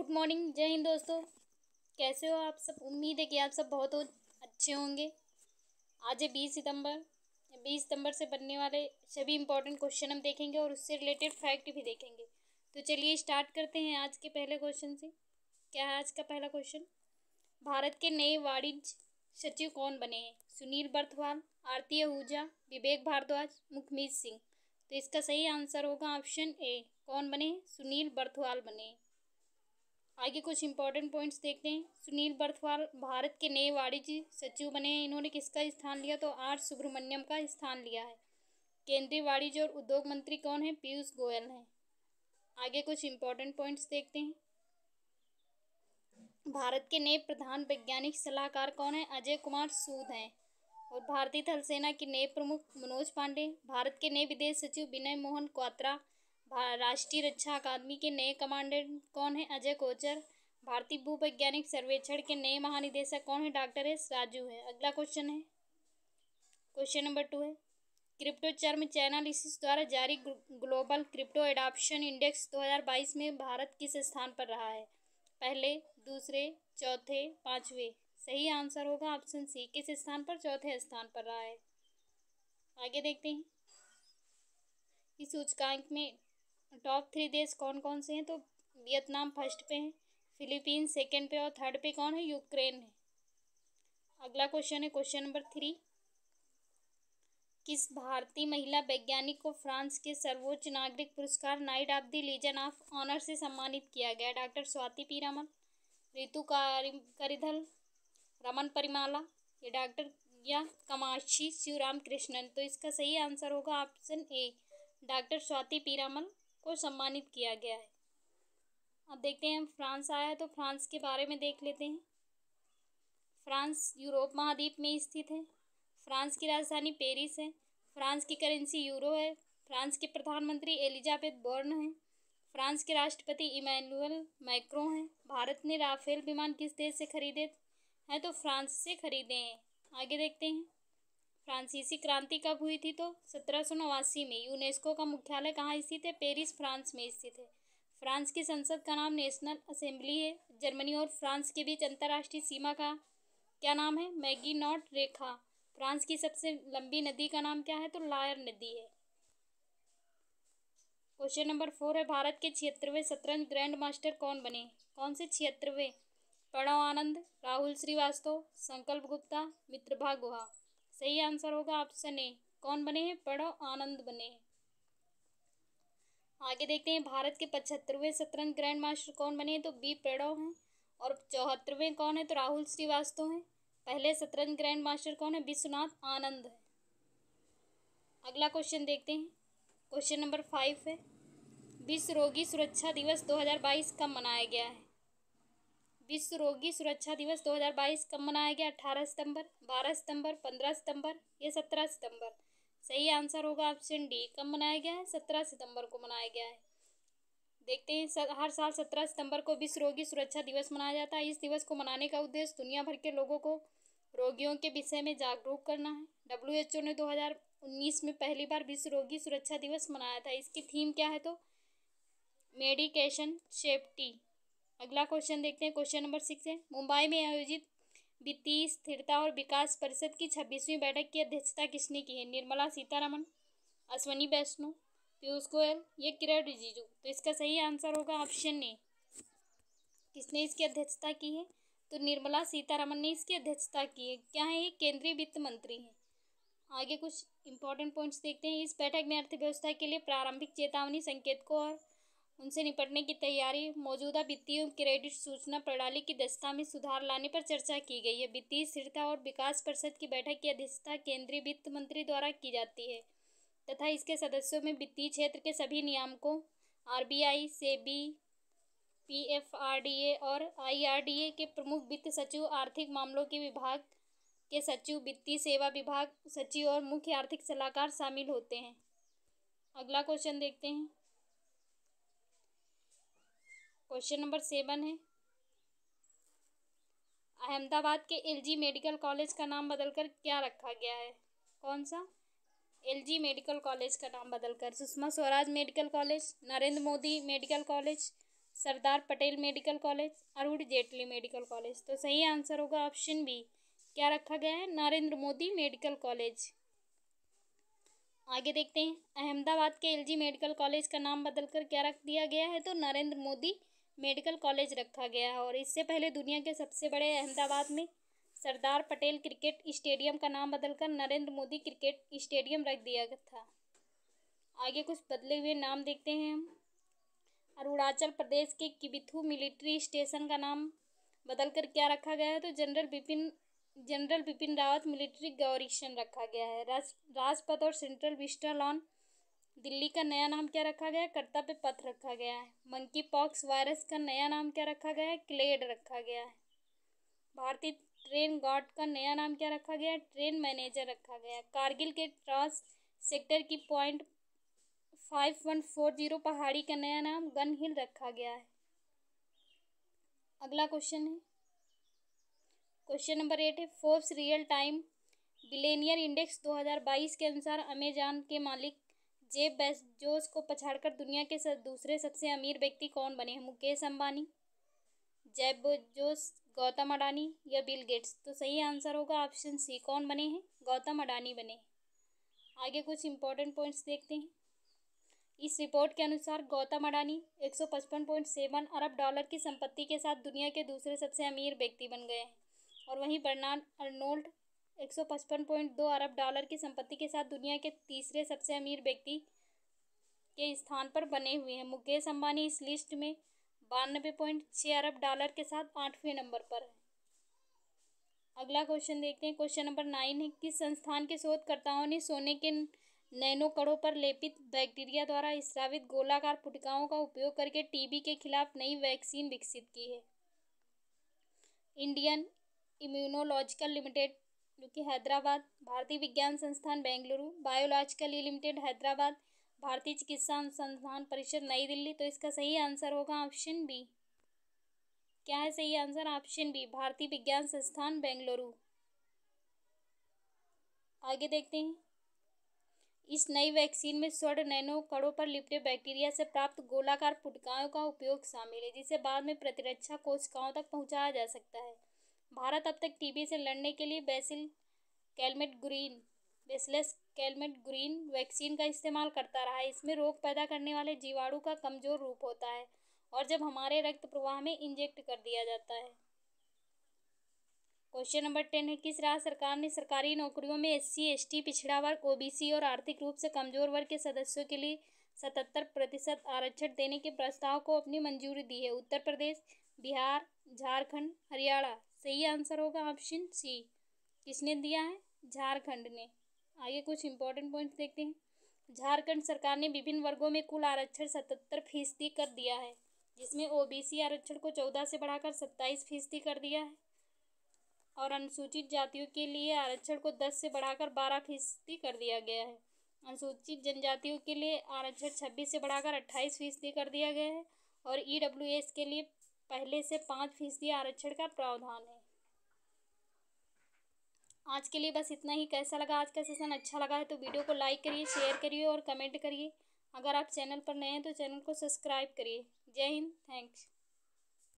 good morning जय हिंद दोस्तों कैसे हो आप सब उम्मीद है कि आप सब बहुत अच्छे होंगे आज है बीस सितंबर बीस सितंबर से बनने वाले सभी इम्पोर्टेंट क्वेश्चन हम देखेंगे और उससे रिलेटेड फैक्ट भी देखेंगे तो चलिए स्टार्ट करते हैं आज के पहले क्वेश्चन से क्या है आज का पहला क्वेश्चन भारत के नए वाणिज्य सचिव कौन बने हैं सुनील बर्थवाल आरती आहूजा विवेक भारद्वाज मुखमीत सिंह तो इसका सही आंसर होगा ऑप्शन ए कौन बने सुनील बर्थवाल बने आगे कुछ इंपॉर्टेंट पॉइंट्स देखते हैं सुनील बर्थवाल भारत के नए वाणिज्य सचिव बने हैं इन्होंने किसका स्थान लिया तो आर सुब्रमण्यम का स्थान लिया है केंद्रीय वाणिज्य और उद्योग मंत्री कौन है पीयूष गोयल हैं आगे कुछ इंपॉर्टेंट पॉइंट्स देखते हैं भारत के नए प्रधान वैज्ञानिक सलाहकार कौन है अजय कुमार सूद हैं और भारतीय थल सेना के नए प्रमुख मनोज पांडे भारत के नए विदेश सचिव विनय मोहन क्वात्रा राष्ट्रीय रक्षा अकादमी के नए कमांडेंट कौन है अजय कोचर भारतीय भूवैज्ञानिक सर्वेक्षण के नए महानिदेशक कौन है डॉक्टर एस राजू है अगला क्वेश्चन है क्वेश्चन नंबर टू है क्रिप्टो चर्म चैनालिसिस द्वारा जारी ग्लोबल क्रिप्टो एडाप्शन इंडेक्स 2022 में भारत किस स्थान पर रहा है पहले दूसरे चौथे पाँचवें सही आंसर होगा ऑप्शन सी किस स्थान पर चौथे स्थान पर रहा है आगे देखते हैं इस सूचकांक में टॉप थ्री देश कौन कौन से हैं तो वियतनाम फर्स्ट पे हैं फिलीपींस सेकंड पे और थर्ड पे कौन है यूक्रेन है अगला क्वेश्चन है क्वेश्चन नंबर थ्री किस भारतीय महिला वैज्ञानिक को फ्रांस के सर्वोच्च नागरिक पुरस्कार knight of the legion of honour से सम्मानित किया गया डॉक्टर स्वाति पीरामल ऋतु करिधल रमन परिमाला ये डॉक्टर या कमाक्षी शिवराम कृष्णन तो इसका सही आंसर होगा option A doctor Swati Piramal को सम्मानित किया गया है अब देखते हैं हम फ्रांस आया तो फ्रांस के बारे में देख लेते हैं फ्रांस यूरोप महाद्वीप में स्थित है फ्रांस की राजधानी पेरिस है फ्रांस की करेंसी यूरो है फ्रांस के प्रधानमंत्री एलिजाबेथ बॉर्न हैं फ्रांस के राष्ट्रपति इमैनुअल मैक्रो हैं भारत ने राफेल विमान किस देश से खरीदे हैं तो फ्रांस से खरीदे हैं आगे देखते हैं फ्रांसीसी क्रांति कब हुई थी तो सत्रह में यूनेस्को का मुख्यालय कहाँ स्थित है पेरिस फ्रांस में स्थित है फ्रांस की संसद का नाम नेशनल असेंबली है जर्मनी और फ्रांस के बीच अंतर्राष्ट्रीय सीमा का क्या नाम है मैगी नॉट रेखा फ्रांस की सबसे लंबी नदी का नाम क्या है तो लायर नदी है क्वेश्चन नंबर फोर है भारत के छिहत्तरवें शतरंज ग्रैंड मास्टर कौन बने कौन से छिहत्तरवें प्रणव आनंद राहुल श्रीवास्तव संकल्प गुप्ता मित्रभा गुहा सही आंसर होगा ऑप्शन ए कौन बने हैं पढ़ो आनंद बने हैं आगे देखते हैं भारत के पचहत्तरवें शतरंज ग्रैंड मास्टर कौन बने हैं तो बी प्रणव हैं और चौहत्तरवें कौन है तो राहुल श्रीवास्तव हैं पहले शतरंज ग्रैंड मास्टर कौन है विश्वनाथ आनंद है अगला क्वेश्चन देखते हैं क्वेश्चन नंबर फाइव है विश्व रोगी सुरक्षा दिवस 2022 कब मनाया गया है विश्व रोगी सुरक्षा दिवस 2022 कब मनाया गया 18 सितंबर 12 सितंबर 15 सितंबर या 17 सितंबर सही आंसर होगा ऑप्शन डी कब मनाया गया है सत्रह सितंबर को मनाया गया है देखते हैं हर साल 17 सितंबर को विश्व रोगी सुरक्षा दिवस मनाया जाता है इस दिवस को मनाने का उद्देश्य दुनिया भर के लोगों को रोगियों के विषय में जागरूक करना है डब्ल्यू ने उन्नीस में पहली बार विश्व रोगी सुरक्षा दिवस मनाया था इसकी थीम क्या है तो मेडिकेशन सेफ्टी अगला क्वेश्चन देखते हैं क्वेश्चन नंबर सिक्स है मुंबई में आयोजित वित्तीय स्थिरता और विकास परिषद की छब्बीसवीं बैठक की अध्यक्षता किसने की है निर्मला सीतारमन अश्वनी वैष्णो पीयूष गोयल या किरण रिजिजू तो इसका सही आंसर होगा ऑप्शन ए किसने इसकी अध्यक्षता की है तो निर्मला सीतारमन ने इसकी अध्यक्षता की है क्या है ये केंद्रीय वित्त मंत्री हैं आगे कुछ इंपॉर्टेंट पॉइंट्स देखते हैं इस बैठक में अर्थव्यवस्था के लिए प्रारंभिक चेतावनी संकेतकों और उनसे निपटने की तैयारी मौजूदा वित्तीय क्रेडिट सूचना प्रणाली की दक्षता में सुधार लाने पर चर्चा की गई है वित्तीय स्थिरता और विकास परिषद की बैठक की अध्यक्षता केंद्रीय वित्त मंत्री द्वारा की जाती है तथा इसके सदस्यों में वित्तीय क्षेत्र के सभी नियामकों आर बी बी आई से P F R D A और आई आर डी ए के प्रमुख वित्त सचिव आर्थिक मामलों के विभाग के सचिव वित्तीय सेवा विभाग सचिव और मुख्य आर्थिक सलाहकार शामिल होते हैं अगला क्वेश्चन देखते हैं क्वेश्चन नंबर सेवन है अहमदाबाद के एलजी मेडिकल कॉलेज का नाम बदलकर क्या रखा गया है कौन सा एलजी मेडिकल कॉलेज का नाम बदलकर Sushma Swaraj medical college Narendra Modi medical college Sardar Patel medical college Arun Jaitley medical college तो सही आंसर होगा ऑप्शन बी क्या रखा गया है नरेंद्र मोदी मेडिकल कॉलेज आगे देखते हैं अहमदाबाद के एलजी मेडिकल कॉलेज का नाम बदलकर क्या रख दिया गया है तो नरेंद्र मोदी मेडिकल कॉलेज रखा गया है और इससे पहले दुनिया के सबसे बड़े अहमदाबाद में सरदार पटेल क्रिकेट स्टेडियम का नाम बदलकर नरेंद्र मोदी क्रिकेट स्टेडियम रख दिया था आगे कुछ बदले हुए नाम देखते हैं हम अरुणाचल प्रदेश के किबिथू मिलिट्री स्टेशन का नाम बदलकर क्या रखा गया है तो general Bipin general Bipin Rawat military garrison रखा गया है राज राजपथ और सेंट्रल विस्टा लॉन दिल्ली का नया नाम क्या रखा गया कर्तव्य पथ रखा गया है मंकी पॉक्स वायरस का नया नाम क्या रखा गया है क्लेड रखा गया है भारतीय ट्रेन गार्ड का नया नाम क्या रखा गया है ट्रेन मैनेजर रखा गया है कारगिल के ट्रांस सेक्टर की point five one four zero पहाड़ी का नया नाम गन हिल रखा गया है अगला क्वेश्चन है क्वेश्चन नंबर एट है Forbes real time billionaire index 2022 के अनुसार अमेजान के मालिक जेब बेजोस को पछाड़कर दुनिया के दूसरे सबसे अमीर व्यक्ति कौन बने हैं मुकेश अंबानी जेब बेजोस गौतम अडानी या बिल गेट्स तो सही आंसर होगा ऑप्शन सी कौन बने हैं गौतम अडानी बने हैं आगे कुछ इंपॉर्टेंट पॉइंट्स देखते हैं इस रिपोर्ट के अनुसार गौतम अडानी एक सौ पचपन पॉइंट सेवन अरब डॉलर की संपत्ति के साथ दुनिया के दूसरे सबसे अमीर व्यक्ति बन गए हैं और वहीं बर्नार्ड अर्नोल्ड एक सौ पचपन पॉइंट दो अरब डॉलर की संपत्ति के साथ दुनिया के तीसरे सबसे अमीर व्यक्ति के स्थान पर बने हुए हैं मुकेश अंबानी इस लिस्ट में बानबे पॉइंट छः अरब डॉलर के साथ आठवें नंबर पर है अगला क्वेश्चन देखते हैं क्वेश्चन नंबर नाइन है किस संस्थान के शोधकर्ताओं ने सोने के नैनो कड़ों पर लेपित बैक्टीरिया द्वारा स्त्रावित गोलाकार पुटिकाओं का उपयोग करके टीबी के खिलाफ नई वैक्सीन विकसित की है इंडियन इम्यूनोलॉजिकल लिमिटेड जो कि हैदराबाद भारतीय विज्ञान संस्थान बेंगलुरु बायोलॉजिकल लिमिटेड हैदराबाद भारतीय चिकित्सा अनुसंधान परिषद नई दिल्ली तो इसका सही आंसर होगा ऑप्शन बी क्या है सही आंसर ऑप्शन बी भारतीय विज्ञान संस्थान बेंगलुरु आगे देखते हैं इस नई वैक्सीन में स्वर्ण नैनो कड़ों पर लिपटे बैक्टीरिया से प्राप्त गोलाकार पुटकाओं का उपयोग शामिल है जिसे बाद में प्रतिरक्षा कोशिकाओं तक पहुंचाया जा सकता है भारत अब तक टीबी से लड़ने के लिए bacille Calmette Guerin bacillus Calmette Guerin vaccine का इस्तेमाल करता रहा है इसमें रोग पैदा करने वाले जीवाणु का कमज़ोर रूप होता है और जब हमारे रक्त प्रवाह में इंजेक्ट कर दिया जाता है क्वेश्चन नंबर टेन है किस राज्य सरकार ने सरकारी नौकरियों में एस सी एस टी पिछड़ा वर्ग ओबीसी और आर्थिक रूप से कमजोर वर्ग के सदस्यों के लिए सतहत्तर प्रतिशत आरक्षण देने के प्रस्ताव को अपनी मंजूरी दी है उत्तर प्रदेश बिहार झारखंड हरियाणा सही आंसर होगा ऑप्शन सी किसने दिया है झारखंड ने आगे कुछ इंपॉर्टेंट पॉइंट्स देखते हैं झारखंड सरकार ने विभिन्न वर्गों में कुल आरक्षण सतहत्तर फीसदी कर दिया है जिसमें ओबीसी आरक्षण को चौदह से बढ़ाकर सत्ताईस फीसदी कर दिया है और अनुसूचित जातियों के लिए आरक्षण को दस से बढ़ाकर बारह फीसदी कर दिया गया है अनुसूचित जनजातियों के लिए आरक्षण छब्बीस से बढ़ाकर अट्ठाईस फीसदी कर दिया गया है और ई e के लिए पहले से पाँच फीसदी आरक्षण का प्रावधान है आज के लिए बस इतना ही कैसा लगा आज का सेशन अच्छा लगा है तो वीडियो को लाइक करिए शेयर करिए और कमेंट करिए अगर आप चैनल पर नए हैं तो चैनल को सब्सक्राइब करिए जय हिंद थैंक्स